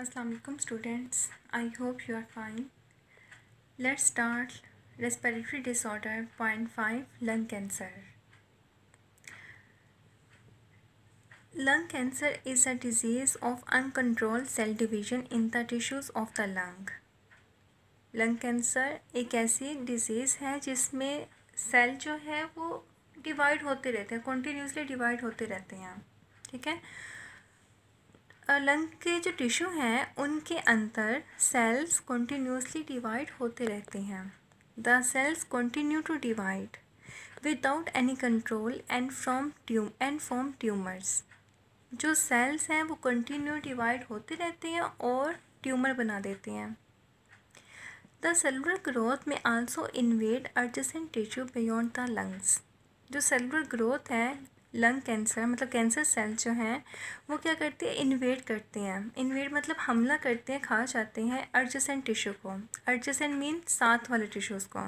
Assalamualaikum students, I hope you are fine. Let's start respiratory disorder point five lung cancer. Lung cancer is a disease of uncontrolled cell division in the tissues of the lung. Lung cancer एक ऐसी disease है जिसमें cell जो है वो divide होते रहते हैं कॉन्टीन्यूसली डिवाइड होते रहते हैं ठीक है लंग के जो टिश्यू हैं उनके अंदर सेल्स कॉन्टीन्यूसली डिवाइड होते रहते हैं the cells continue to divide without any control and from tum and from tumours जो सेल्स हैं वो कंटिन्यू डिवाइड होते रहते हैं और ट्यूमर बना देते हैं the cellular growth may also invade adjacent tissue beyond the lungs जो सेलुलर ग्रोथ है लंग कैंसर मतलब कैंसर सेल जो हैं वो क्या करते हैं इन्वेड करते हैं इन्वेड मतलब हमला करते हैं खा जाते हैं अर्जेसेंट टिश्यू को अर्जेसेंट मीन साथ वाले टिश्यूज़ को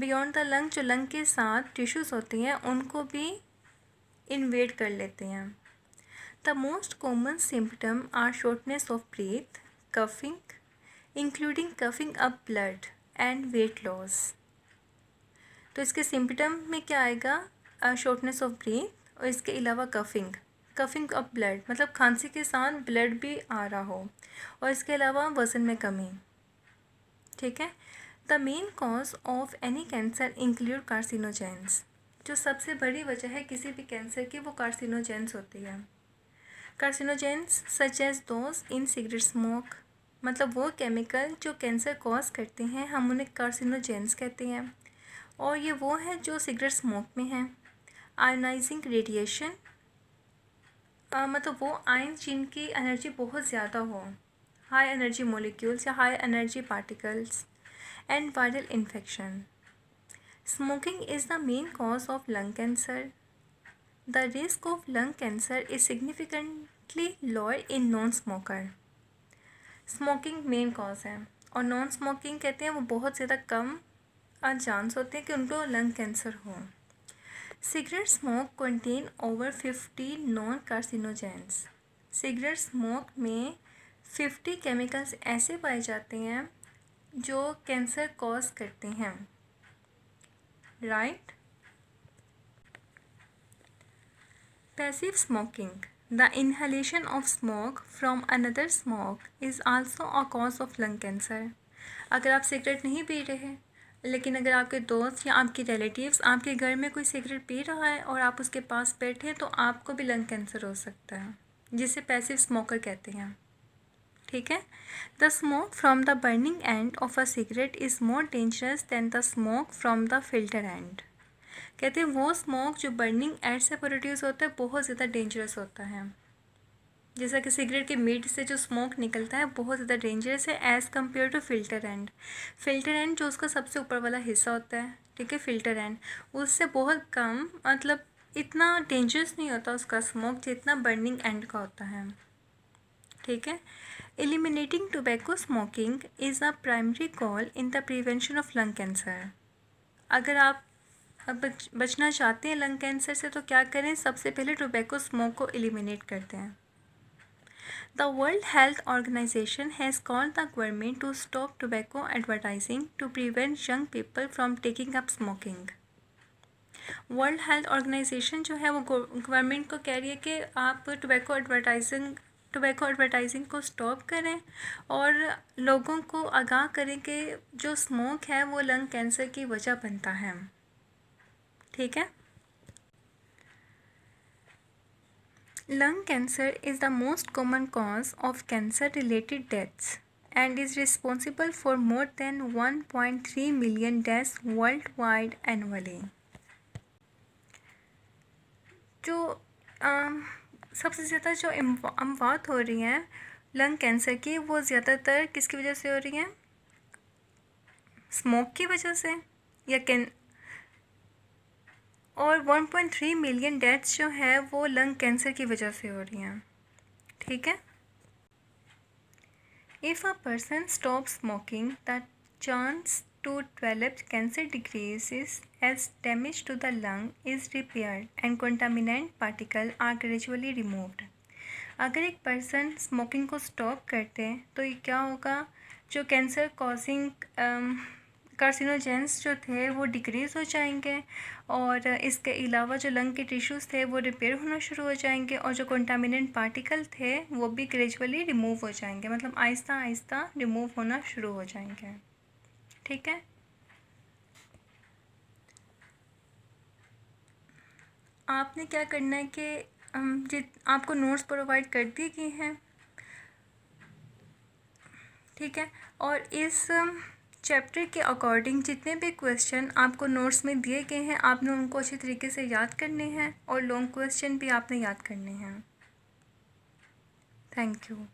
बियॉन्ड द लंग जो लंग के साथ टिश्यूज़ होती हैं उनको भी इन्वेड कर लेते हैं the most common symptom are shortness of breath coughing including coughing up blood and weight loss तो इसके सिम्पटम में क्या आएगा शॉर्टनेस ऑफ ब्रीथ और इसके अलावा कफिंग कफिंग ऑफ ब्लड मतलब खांसी के साथ ब्लड भी आ रहा हो और इसके अलावा वजन में कमी ठीक है the main cause of any cancer include carcinogens जो सबसे बड़ी वजह है किसी भी कैंसर की वो कार्सिनोजेंस होती है carcinogens such as those in cigarette smoke मतलब वो केमिकल जो कैंसर कॉज करते हैं हम उन्हें कार्सिनोजेंस कहते हैं और ये वो है जो सिगरेट स्मोक में है आयोनाइजिंग रेडिएशन मतलब वो आयन जिनकी एनर्जी बहुत ज़्यादा हो हाई एनर्जी मोलिक्यूल्स या high energy particles and viral infection smoking is the main cause of lung cancer the risk of lung cancer is significantly lower in non smoker smoking main cause है और non smoking कहते हैं वो बहुत ज़्यादा कम और chance होते हैं कि उनको लंग कैंसर हो cigarette smoke contain over fifty non carcinogens cigarette smoke में फिफ्टी केमिकल्स ऐसे पाए जाते हैं जो कैंसर कॉज करते हैं right passive smoking the inhalation of smoke from another smoke is also a cause of lung cancer अगर आप सिगरेट नहीं पी रहे लेकिन अगर आपके दोस्त या आपके रिलेटिव्स आपके घर में कोई सिगरेट पी रहा है और आप उसके पास बैठे तो आपको भी लंग कैंसर हो सकता है जिसे पैसिव स्मोकर कहते हैं ठीक है the smoke from the burning end of a cigarette is more dangerous than the smoke from the filter end कहते हैं वो स्मोक जो बर्निंग एंड से प्रोड्यूस होता है बहुत ज़्यादा डेंजरस होता है जैसा कि सिगरेट के मीट से जो स्मोक निकलता है बहुत ज़्यादा डेंजरस है as compare to filter end filter end जो उसका सबसे ऊपर वाला हिस्सा होता है ठीक है फिल्टर एंड उससे बहुत कम मतलब इतना डेंजरस नहीं होता उसका स्मोक जितना बर्निंग एंड का होता है ठीक है eliminating tobacco smoking is a primary goal in the prevention of lung cancer अगर आप बच, बचना चाहते हैं लंग कैंसर से तो क्या करें सबसे पहले टोबैको स्मोक को एलिमिनेट करते हैं the world health organisation has call the government to stop tobacco advertising to prevent young people from taking up smoking world health organisation जो है वो गवर्नमेंट को कह रही है कि आप टोबैको एडवर्टाइजिंग टोबैको एडवर्टाइजिंग को स्टॉप करें और लोगों को आगाह करें कि जो स्मोक है वो लंग कैंसर की वजह बनता है ठीक है Lung cancer is the most common cause of cancer related deaths and is responsible for more than 1.3 million deaths worldwide annually. जो आ, सबसे ज़्यादा जो अमवात हो रही हैं लंग कैंसर की वो ज़्यादातर किसकी वजह से हो रही हैं स्मोक की वजह से या और 1.3 मिलियन डेथ्स जो है वो लंग कैंसर की वजह से हो रही हैं ठीक है if a person stop smoking the chance to develop cancer decreases is as damage to the lung is repair and contaminant particle are gradually removed अगर एक पर्सन स्मोकिंग को स्टॉप करते हैं तो ये क्या होगा जो कैंसर कॉजिंग कार्सिनोजेंस जो थे वो डिक्रीज़ हो जाएंगे और इसके अलावा जो लंग के टिश्यूज़ थे वो रिपेयर होना शुरू हो जाएंगे और जो कंटामिनेंट पार्टिकल थे वो भी ग्रेजुअली रिमूव हो जाएंगे मतलब आहिस्ता आहिस्ता रिमूव होना शुरू हो जाएंगे ठीक है आपने क्या करना है कि जित आपको नोट्स प्रोवाइड कर दी गई हैं ठीक है और इस चैप्टर के अकॉर्डिंग जितने भी क्वेश्चन आपको नोट्स में दिए गए हैं आपने उनको अच्छे तरीके से याद करने हैं और लॉन्ग क्वेश्चन भी आपने याद करने हैं थैंक यू